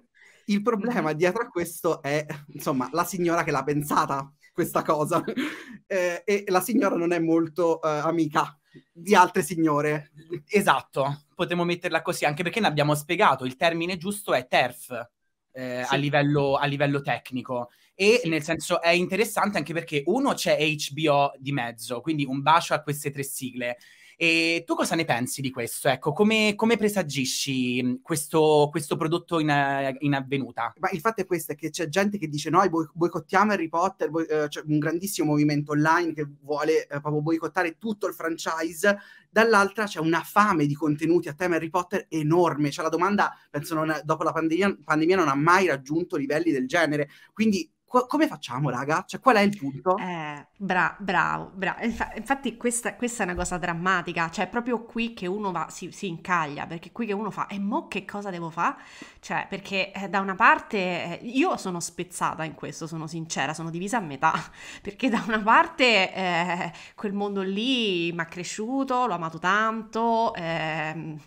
il problema dietro a questo è, insomma, la signora che l'ha pensata questa cosa. [LAUGHS] Eh, e la signora non è molto uh, amica di altre signore. Esatto, potremmo metterla così, anche perché ne abbiamo spiegato, il termine giusto è TERF. Eh, sì. a, livello, a livello tecnico e nel senso è interessante anche perché uno c'è HBO di mezzo, quindi un bacio a queste tre sigle. E tu cosa ne pensi di questo? Ecco, come, come presagisci mm, questo, questo prodotto in, eh, in, avvenuta? Ma il fatto è questo, che c'è gente che dice noi boicottiamo Harry Potter, boi- eh, c'è cioè, un grandissimo movimento online che vuole eh, proprio boicottare tutto il franchise, dall'altra c'è una fame di contenuti a tema Harry Potter enorme, cioè la domanda penso non, dopo la pandemia, pandemia non ha mai raggiunto livelli del genere, quindi co- come facciamo, raga? Cioè, qual è il punto? Eh, bra- bravo, bravo. Inf- infatti questa, questa, è una cosa drammatica, cioè è proprio qui che uno va, si, si, incaglia, perché qui che uno fa, e mo che cosa devo fare? Cioè, perché eh, da una parte eh, io sono spezzata in questo, sono sincera, sono divisa a metà, [LAUGHS] perché da una parte eh, quel mondo lì mi ha cresciuto, l'ho amato tanto, ehm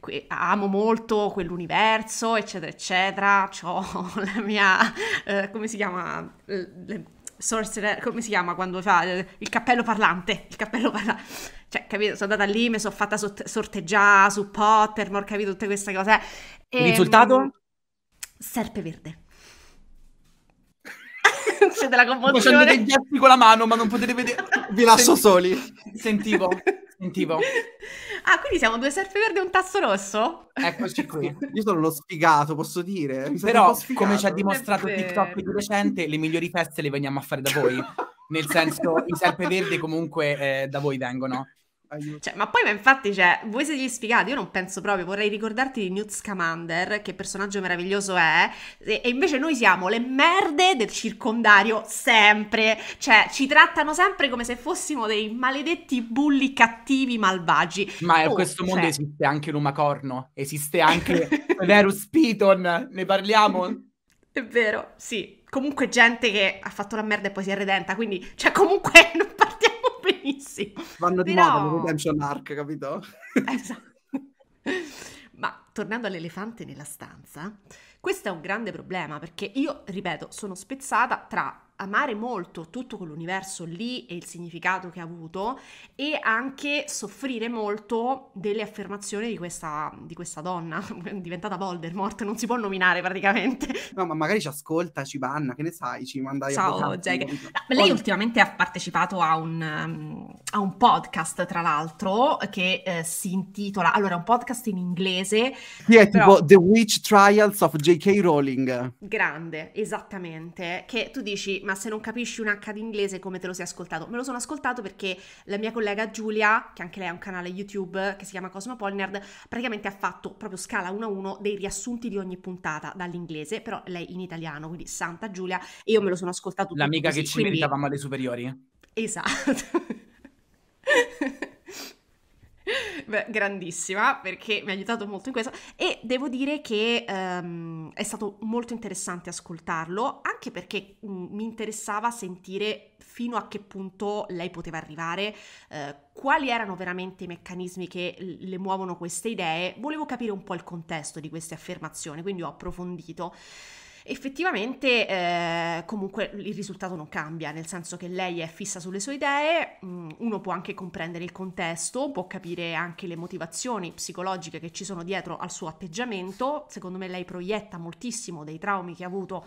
que- amo molto quell'universo, eccetera, eccetera, [LAUGHS] ho la mia, eh, come si chiama, le, sorcerer, come si chiama quando fa eh, il cappello parlante, il cappello parlante. Cioè, capito, sono andata lì, mi sono fatta sot- sorteggiare su Pottermore, capito, tutte queste cose. E, ehm, Risultato? Serpe verde. [LAUGHS] C'è della commozione. Facendo dei gesti con la mano, ma non potete vedere. Vi lascio Senti- soli. Sentivo sentivo. ah, quindi siamo due serpeverde e un tasso rosso? Eccoci qui. [LAUGHS] Io sono lo sfigato, posso dire. Mi Però, come ci ha dimostrato TikTok di recente, le migliori feste le veniamo a fare da voi. [LAUGHS] Nel senso, i serpeverde comunque eh, da voi vengono. Cioè, ma poi, ma infatti, cioè, voi siete gli sfigati, io non penso proprio, vorrei ricordarti di Newt Scamander, che personaggio meraviglioso è, e, e invece noi siamo le merde del circondario sempre, cioè, ci trattano sempre come se fossimo dei maledetti bulli cattivi malvagi. Ma in oh, questo cioè mondo cioè... esiste anche l'umacorno, esiste anche l'Erus [LAUGHS] Piton, ne parliamo? È vero, sì. Comunque gente che ha fatto la merda e poi si è redenta, quindi, cioè, comunque [LAUGHS] non partiamo benissimo. Vanno di Però... moda con Redemption Arc, capito? [LAUGHS] Esatto. Ma tornando all'elefante nella stanza, questo è un grande problema perché io, ripeto, sono spezzata tra amare molto tutto quell'universo lì e il significato che ha avuto e anche soffrire molto delle affermazioni di questa, di questa donna [LAUGHS] diventata Voldemort, non si può nominare praticamente. No, ma magari ci ascolta, ci banna, che ne sai, ci manda Ciao Jack. No, lei ultimamente ha partecipato a un, um, a un podcast, tra l'altro, che eh, si intitola, allora è un podcast in inglese. Sì, è però... tipo The Witch Trials of J.K. Rowling. Grande, esattamente, che tu dici ma se non capisci un H di inglese come te lo sei ascoltato? Me lo sono ascoltato perché la mia collega Giulia, che anche lei ha un canale YouTube che si chiama Cosmopolinerd, praticamente ha fatto proprio scala 1 a 1 dei riassunti di ogni puntata dall'inglese, però lei in italiano, quindi santa Giulia, e io me lo sono ascoltato. L'amica così, che ci quindi... meritavamo alle superiori. Esatto. grandissima, perché mi ha aiutato molto in questo e devo dire che um, è stato molto interessante ascoltarlo, anche perché um, mi interessava sentire fino a che punto lei poteva arrivare, uh, quali erano veramente i meccanismi che le muovono queste idee, volevo capire un po' il contesto di queste affermazioni, quindi ho approfondito effettivamente eh, comunque il risultato non cambia, nel senso che lei è fissa sulle sue idee, mm, uno può anche comprendere il contesto, può capire anche le motivazioni psicologiche che ci sono dietro al suo atteggiamento, secondo me lei proietta moltissimo dei traumi che ha avuto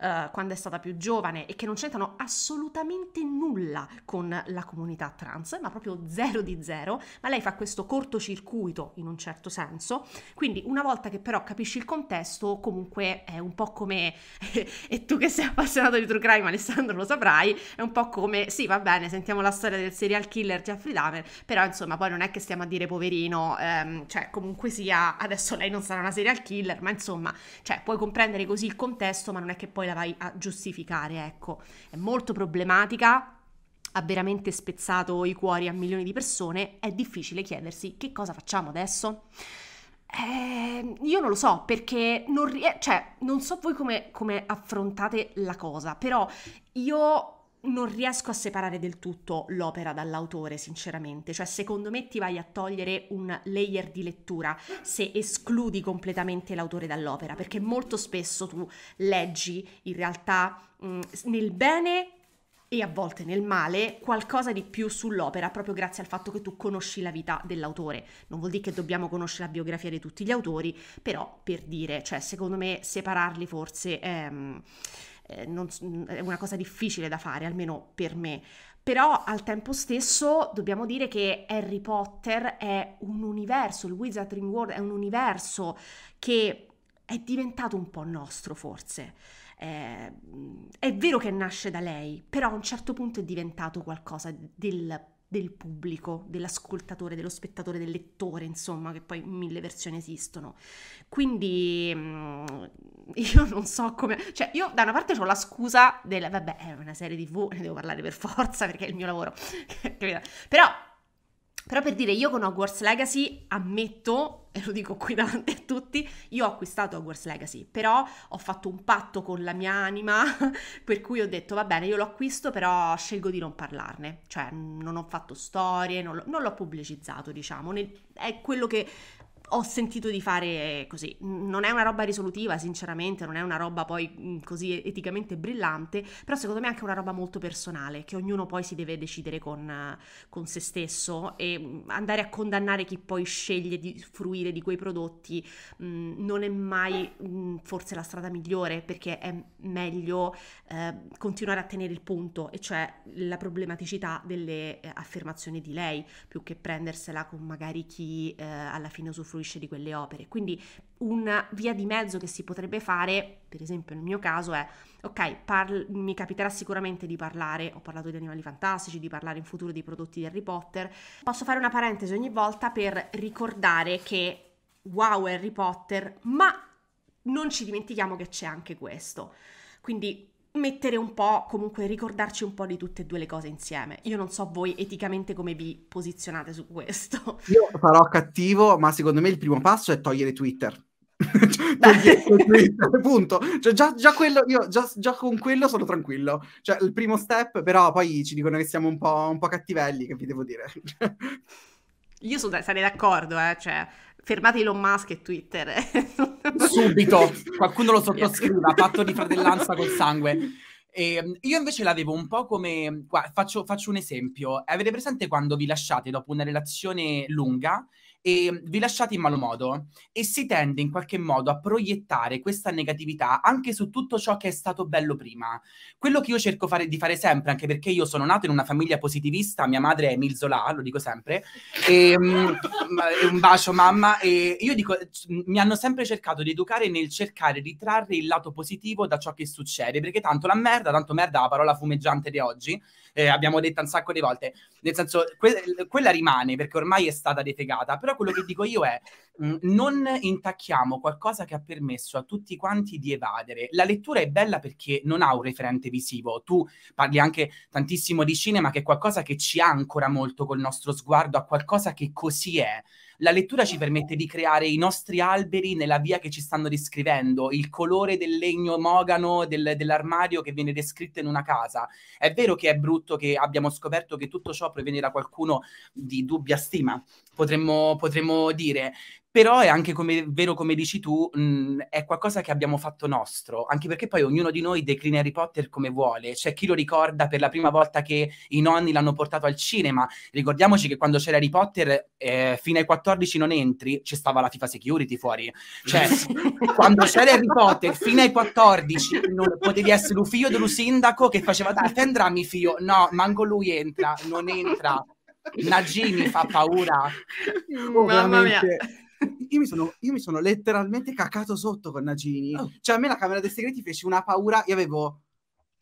eh, quando è stata più giovane e che non c'entrano assolutamente nulla con la comunità trans, ma proprio zero di zero, ma lei fa questo cortocircuito in un certo senso, quindi una volta che però capisci il contesto comunque è un po' come, [LAUGHS] e tu che sei appassionato di true crime Alessandro lo saprai, è un po' come, sì va bene, sentiamo la storia del serial killer Jeffrey Dahmer, però insomma poi non è che stiamo a dire poverino, ehm, cioè comunque sia, adesso lei non sarà una serial killer, ma insomma, cioè puoi comprendere così il contesto, ma non è che poi poi la vai a giustificare, ecco. È molto problematica, ha veramente spezzato i cuori a milioni di persone, è difficile chiedersi che cosa facciamo adesso. Eh, io non lo so perché non, rie- cioè, non so voi come, come affrontate la cosa, però io non riesco a separare del tutto l'opera dall'autore, sinceramente. Cioè, secondo me ti vai a togliere un layer di lettura se escludi completamente l'autore dall'opera, perché molto spesso tu leggi in realtà mh, mm, nel bene e a volte nel male qualcosa di più sull'opera proprio grazie al fatto che tu conosci la vita dell'autore. Non vuol dire che dobbiamo conoscere la biografia di tutti gli autori, però per dire, cioè secondo me separarli forse è... Mm, eh, non, è una cosa difficile da fare, almeno per me. Però al tempo stesso dobbiamo dire che Harry Potter è un universo, il Wizarding World è un universo che è diventato un po' nostro forse. Eh, è vero che nasce da lei, però a un certo punto è diventato qualcosa del del pubblico, dell'ascoltatore, dello spettatore, del lettore, insomma, che poi mille versioni esistono. Quindi mm, [LAUGHS] io non so come... Cioè, io da una parte ho la scusa del... Vabbè, è una serie tv, [LAUGHS] ne devo parlare per forza perché è il mio lavoro. [LAUGHS] Però però per dire, io con Hogwarts Legacy ammetto, e lo dico qui [LAUGHS] davanti a tutti, io ho acquistato Hogwarts Legacy, però ho fatto un patto con la mia anima, [LAUGHS] per cui ho detto, va bene, io lo acquisto, però scelgo di non parlarne. Cioè, non ho fatto storie, non, l'ho pubblicizzato, diciamo. è quello che ho sentito di fare così. Non è una roba risolutiva, sinceramente, non è una roba poi così eticamente brillante, però secondo me è anche una roba molto personale, che ognuno poi si deve decidere con, con se stesso e andare a condannare chi poi sceglie di fruire di quei prodotti mh, non è mai mh, forse la strada migliore, perché è meglio eh, continuare a tenere il punto, e cioè la problematicità delle eh, affermazioni di lei, più che prendersela con magari chi eh, alla fine usufruisce usufruisce di quelle opere. Quindi una via di mezzo che si potrebbe fare, per esempio nel mio caso, è ok, parl- mi capiterà sicuramente di parlare, ho parlato di animali fantastici, di parlare in futuro dei prodotti di Harry Potter, posso fare una parentesi ogni volta per ricordare che wow Harry Potter, ma non ci dimentichiamo che c'è anche questo. Quindi mettere un po', comunque ricordarci un po' di tutte e due le cose insieme. Io non so voi eticamente come vi posizionate su questo. [LAUGHS] Io farò cattivo, ma secondo me il primo passo è togliere Twitter. cioè, [LAUGHS] [LAUGHS] Twitter, punto. Cioè, già, già, quello, io già, già, con quello sono tranquillo. Cioè, il primo step, però poi ci dicono che siamo un po', un po cattivelli, che vi devo dire. io sono, sarei d'accordo, eh, cioè, fermate Elon Musk e Twitter. [LAUGHS] Subito, qualcuno lo sottoscriva, patto di fratellanza col [LAUGHS] sangue. E ehm, io invece l'avevo un po' come... Guarda, faccio, faccio, un esempio. Avete presente quando vi lasciate dopo una relazione lunga e ehm, vi lasciate in malo modo e si tende in qualche modo a proiettare questa negatività anche su tutto ciò che è stato bello prima. Quello che io cerco fare, di fare sempre, anche perché io sono nato in una famiglia positivista, mia madre è Emil Zola, lo dico sempre, e, ehm, [LAUGHS] un bacio mamma, e io dico, mi hanno sempre cercato di educare nel cercare di trarre il lato positivo da ciò che succede, perché tanto la merda, tanto merda la parola fumeggiante di oggi, eh, abbiamo detta un sacco di volte. Nel senso, que- quella rimane perché ormai è stata defegata, però quello che dico io è non intacchiamo qualcosa che ha permesso a tutti quanti di evadere. La lettura è bella perché non ha un referente visivo. Tu parli anche tantissimo di cinema, che è qualcosa che ci ancora molto col nostro sguardo a qualcosa che così è. La lettura ci permette di creare i nostri alberi nella via che ci stanno descrivendo, il colore del legno mogano del, dell'armadio che viene descritto in una casa. È vero che è brutto che abbiamo scoperto che tutto ciò proviene da qualcuno di dubbia stima, potremmo, potremmo dire, però è anche come, vero come dici tu, mh, mhmm, è qualcosa che abbiamo fatto nostro, anche perché poi ognuno di noi declina Harry Potter come vuole, c'è chi lo ricorda per la prima volta che i nonni l'hanno portato al cinema, ricordiamoci che quando c'era Harry Potter eh, fino ai 14 non entri, c'è stava la FIFA Security fuori, cioè [LAUGHS] quando c'era Harry Potter fino ai 14 non, potevi essere un figlio dello sindaco che faceva difendere mio figlio, no, manco lui entra, non entra. Nagini fa paura. Oh, Mamma veramente. mia io, mi sono, io mi sono letteralmente cacato sotto con Nagini. Oh. Cioè, a me la Camera dei Segreti fece una paura. Io avevo.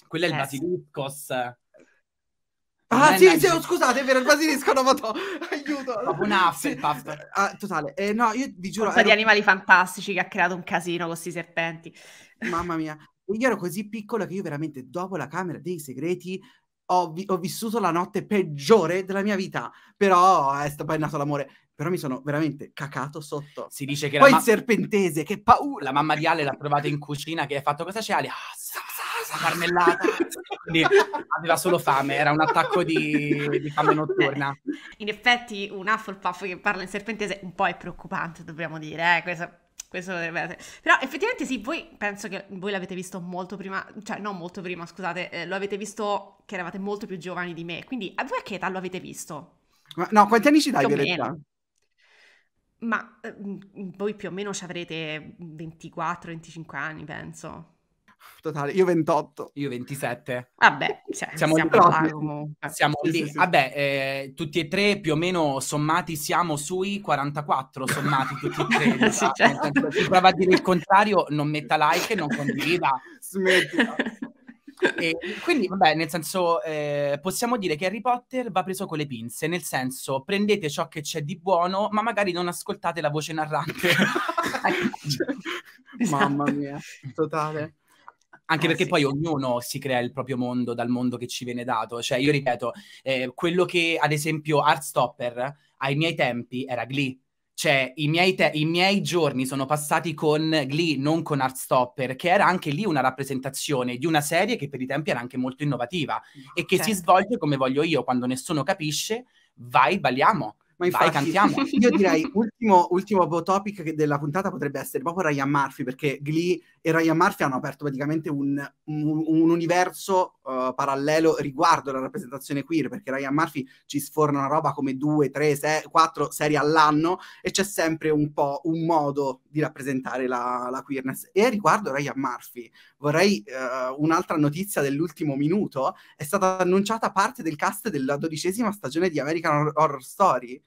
Quello è il eh, Basiliscos. Ah, sì, sì, oh, scusate, è vero, il basilisco non vado. Aiuto. Proprio un Sì. Ah, totale. Eh, no, io vi giuro... Sono ero... di animali fantastici che ha creato un casino con questi serpenti. Mamma mia. Io ero così piccola che io veramente, dopo la Camera dei Segreti, ho, vi- ho vissuto la notte peggiore della mia vita. Però eh, sta poi è nato l'amore però mi sono veramente cacato sotto. Si dice che Poi la ma- il serpentese, che paura! La mamma di Ale l'ha trovata in cucina che ha fatto cosa c'è Ale? Ah, sa, sa, sa, carnellata. aveva solo fame, era un attacco di, di fame notturna. [LAUGHS] In effetti un Hufflepuff che parla in serpentese un po' è preoccupante, dobbiamo dire, eh, questo questo dovrebbe essere. Però effettivamente sì, voi penso che voi l'avete visto molto prima, cioè non molto prima, scusate, eh, lo avete visto che eravate molto più giovani di me, quindi a voi a che età lo avete visto? Ma, no, quanti anni ci dai, Violetta? Ma ehm, voi più o meno ci avrete 24-25 anni, penso. Totale, io 28. Io 27. Vabbè, cioè, siamo, siamo là Siamo lì. Vabbè, eh, tutti e tre più o meno sommati siamo sui 44, sommati tutti e tre. [LAUGHS] Diciamo. sì, certo. Chi prova a dire il contrario non metta like e non condivida. [LAUGHS] Smettila. E quindi, vabbè, nel senso, eh, possiamo dire che Harry Potter va preso con le pinze, nel senso, prendete ciò che c'è di buono, ma magari non ascoltate la voce narrante. [LAUGHS] Mamma mia, totale. Anche ah, perché sì. poi ognuno si crea il proprio mondo dal mondo che ci viene dato. Cioè, io ripeto, eh, quello che, ad esempio, Artstopper ai miei tempi era Glee cioè, i miei, te- i miei, giorni sono passati con Glee, non con Heartstopper, che era anche lì una rappresentazione di una serie che per i tempi era anche molto innovativa e che certo. si svolge come voglio io, quando nessuno capisce, vai, balliamo. Ma infatti, Vai, cantiamo. [LAUGHS] io direi ultimo, ultimo topic della puntata potrebbe essere proprio Ryan Murphy, perché Glee e Ryan Murphy hanno aperto praticamente un, un, un universo uh, parallelo riguardo alla rappresentazione queer, perché Ryan Murphy ci sforna una roba come due, tre, sei, quattro serie all'anno e c'è sempre un po' un modo di rappresentare la, la queerness. E riguardo Ryan Murphy, vorrei uh, un'altra notizia dell'ultimo minuto, è stata annunciata parte del cast della dodicesima stagione di American Horror Story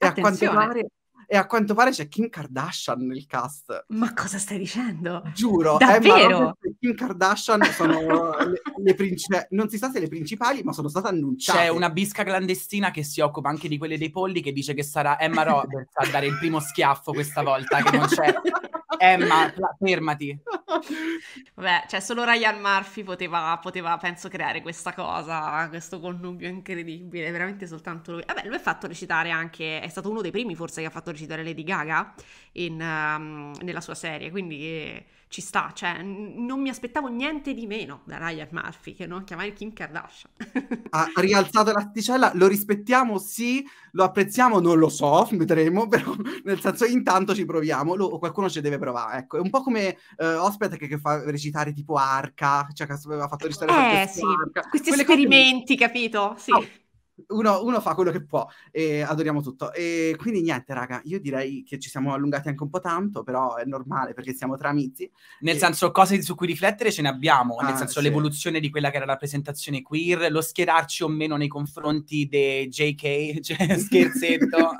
e a, pare, e a quanto pare c'è Kim Kardashian nel cast. Ma cosa stai dicendo? Giuro, eh, davvero? Kim Kardashian sono [LAUGHS] le, le principali, non si sa se le principali, ma sono state annunciate. C'è una bisca clandestina che si occupa anche di quelle dei polli che dice che sarà Emma Roberts a dare il primo schiaffo questa volta, che non c'è. Emma, fermati. Vabbè, cioè solo Ryan Murphy poteva, poteva, penso, creare questa cosa, questo connubio incredibile, veramente soltanto lui. Vabbè, lui ha fatto recitare anche, è stato uno dei primi forse che ha fatto recitare Lady Gaga in, um, nella sua serie, quindi ci sta, cioè non mi aspettavo niente di meno da Ryan Murphy che non chiamare Kim Kardashian. [LAUGHS] ha rialzato l'asticella, lo rispettiamo, sì, lo apprezziamo, non lo so, vedremo, [LAUGHS] però nel senso intanto ci proviamo, lo, qualcuno ci deve provare, ecco, è un po' come eh, Ospet che, che, fa recitare tipo Arca, cioè che aveva fatto recitare eh, sì. questi Quelle esperimenti, capito? Sì. Oh uno, uno, fa quello che può e adoriamo tutto. E quindi niente, raga, io direi che ci siamo allungati anche un po' tanto, però è normale perché siamo tra amici. Nel e... senso, cose su cui riflettere ce ne abbiamo, ah, nel senso sì. l'evoluzione di quella che era la presentazione queer, lo schierarci o meno nei confronti di JK, [LAUGHS] cioè scherzetto,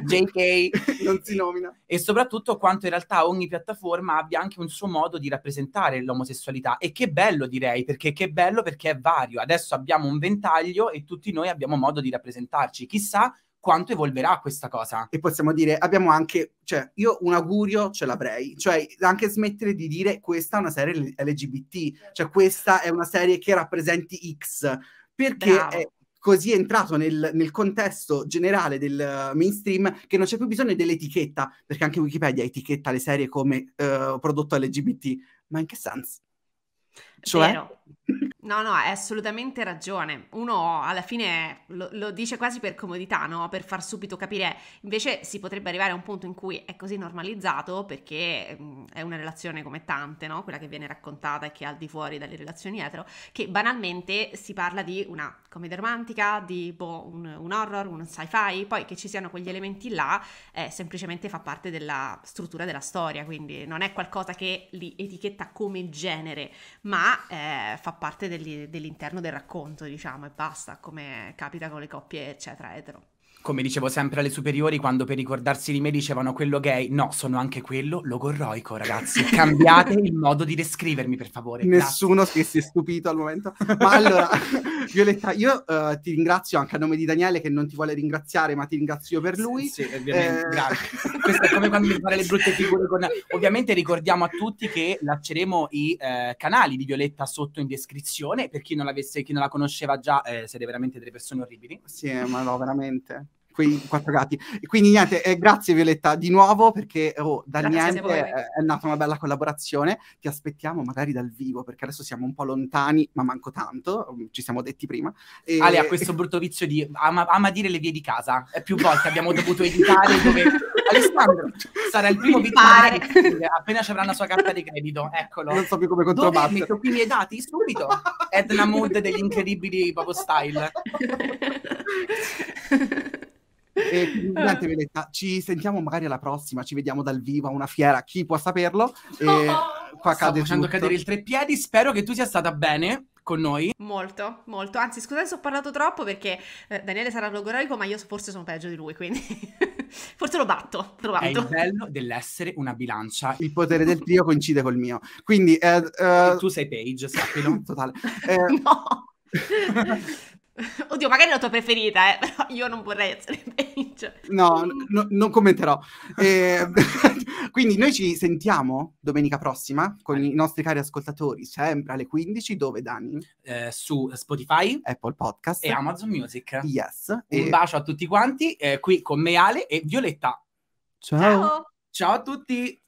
[LAUGHS] JK. Non si nomina. E soprattutto quanto in realtà ogni piattaforma abbia anche un suo modo di rappresentare l'omosessualità. E che bello direi, perché che bello perché è vario. Adesso abbiamo un ventaglio e tutti noi abbiamo modo di rappresentarci. Chissà quanto evolverà questa cosa. E possiamo dire, abbiamo anche, cioè, io un augurio ce l'avrei, cioè anche smettere di dire questa è una serie LGBT, cioè questa è una serie che rappresenti X, perché è così entrato nel, nel contesto generale del uh, mainstream che non c'è più bisogno dell'etichetta, perché anche Wikipedia etichetta le serie come uh, prodotto LGBT, ma in che senso? Cioè? Vero. No, no, hai assolutamente ragione. Uno alla fine lo, lo, dice quasi per comodità, no? Per far subito capire. Invece si potrebbe arrivare a un punto in cui è così normalizzato perché mm, è una relazione come tante, no? Quella che viene raccontata e che è al di fuori dalle relazioni etero, che banalmente si parla di una commedia romantica, di boh, un, un, horror, un sci-fi, poi che ci siano quegli elementi là, eh, semplicemente fa parte della struttura della storia, quindi non è qualcosa che li etichetta come genere, ma ma eh, fa parte dell'interno del racconto, diciamo, e basta, come capita con le coppie, eccetera, etero come dicevo sempre alle superiori, quando per ricordarsi di me dicevano quello gay, no, sono anche quello logorroico, ragazzi. [LAUGHS] Cambiate il modo di descrivermi, per favore. Nessuno che si è stupito al momento. Ma allora, [LAUGHS] Violetta, io uh, ti ringrazio anche a nome di Daniele che non ti vuole ringraziare, ma ti ringrazio per lui. Sì, sì ovviamente, eh... grazie. [LAUGHS] Questo è come quando mi fare le brutte figure con... Ovviamente ricordiamo a tutti che lasceremo i eh, canali di Violetta sotto in descrizione, per chi non, chi non la conosceva già, eh, siete veramente delle persone orribili. Sì, eh, ma no, veramente quei quattro gatti. quindi niente, eh, grazie Violetta di nuovo perché oh, da grazie niente eh, è nata una bella collaborazione. Ti aspettiamo magari dal vivo perché adesso siamo un po' lontani, ma manco tanto, mm, ci siamo detti prima. E... Ale ha questo brutto vizio di ama, ama dire le vie di casa. E più volte abbiamo dovuto editare dove [LAUGHS] Alessandro sarà il primo vittorio appena ci avrà la sua carta di credito. Eccolo. Non so più come controbattere. Metto qui i miei dati subito. Edna Mood degli incredibili Popo Style. [LAUGHS] E [LAUGHS] eh. Dante Veletta, ci sentiamo magari alla prossima, ci vediamo dal vivo a una fiera, chi può saperlo. E oh, qua cade facendo tutto. cadere il treppiedi, spero che tu sia stata bene con noi. Molto, molto. Anzi, scusate se ho parlato troppo perché eh, Daniele sarà logoraico, ma io forse sono peggio di lui, quindi [LAUGHS] forse lo batto, lo batto. È il bello dell'essere una bilancia. Il potere del trio coincide col mio. Quindi... Eh, eh... Tu sei Page, sappilo. [LAUGHS] Totale. Eh, no! [LAUGHS] Oddio, magari la tua preferita, eh, [LAUGHS] però io non vorrei essere [LAUGHS] peggio. No, no non commenterò. Eh, quindi noi ci sentiamo domenica prossima con i nostri cari ascoltatori, sempre alle 15, dove Dani? Eh, su Spotify, Apple Podcast e Amazon Music. Yes. Un bacio a tutti quanti, eh, qui con me Ale e Violetta. Ciao. Ciao, Ciao a tutti.